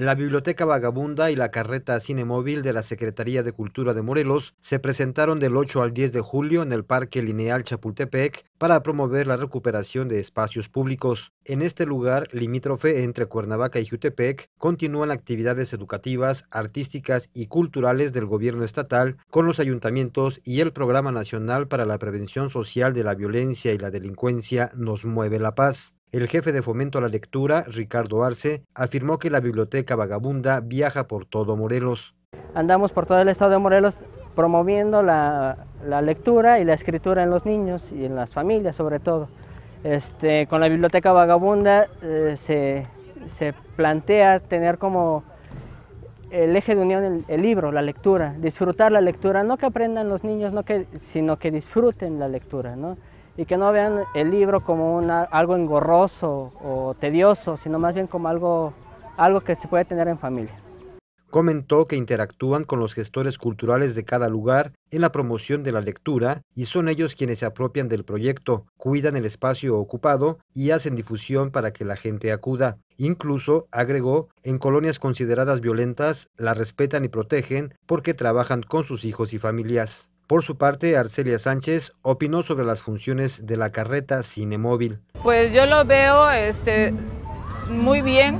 La Biblioteca Vagabunda y la carreta móvil de la Secretaría de Cultura de Morelos se presentaron del 8 al 10 de julio en el Parque Lineal Chapultepec para promover la recuperación de espacios públicos. En este lugar, limítrofe entre Cuernavaca y Jutepec, continúan actividades educativas, artísticas y culturales del gobierno estatal con los ayuntamientos y el Programa Nacional para la Prevención Social de la Violencia y la Delincuencia Nos Mueve la Paz. El jefe de fomento a la lectura, Ricardo Arce, afirmó que la biblioteca vagabunda viaja por todo Morelos. Andamos por todo el estado de Morelos promoviendo la, lectura y la escritura en los niños y en las familias sobre todo. Este, con la biblioteca vagabunda eh, se, plantea tener como el eje de unión el, libro, la lectura, disfrutar la lectura, no que aprendan los niños, que, sino que disfruten la lectura. ¿no? y que no vean el libro como algo engorroso o tedioso, sino más bien como algo, algo que se puede tener en familia. Comentó que interactúan con los gestores culturales de cada lugar en la promoción de la lectura y son ellos quienes se apropian del proyecto, cuidan el espacio ocupado y hacen difusión para que la gente acuda. Incluso, agregó, en colonias consideradas violentas la respetan y protegen porque trabajan con sus hijos y familias. Por su parte, Arcelia Sánchez opinó sobre las funciones de la carreta Cinemóvil. Pues yo lo veo este, muy bien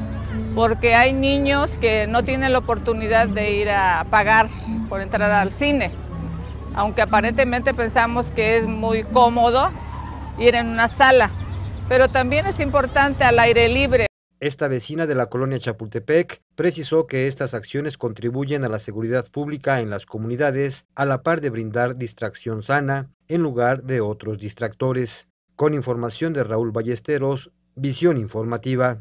porque hay niños que no tienen la oportunidad de ir a pagar por entrar al cine. Aunque aparentemente pensamos que es muy cómodo ir en una sala, pero también es importante al aire libre. Esta vecina de la colonia Chapultepec precisó que estas acciones contribuyen a la seguridad pública en las comunidades a la par de brindar distracción sana en lugar de otros distractores. Con información de Raúl Ballesteros, Visión Informativa.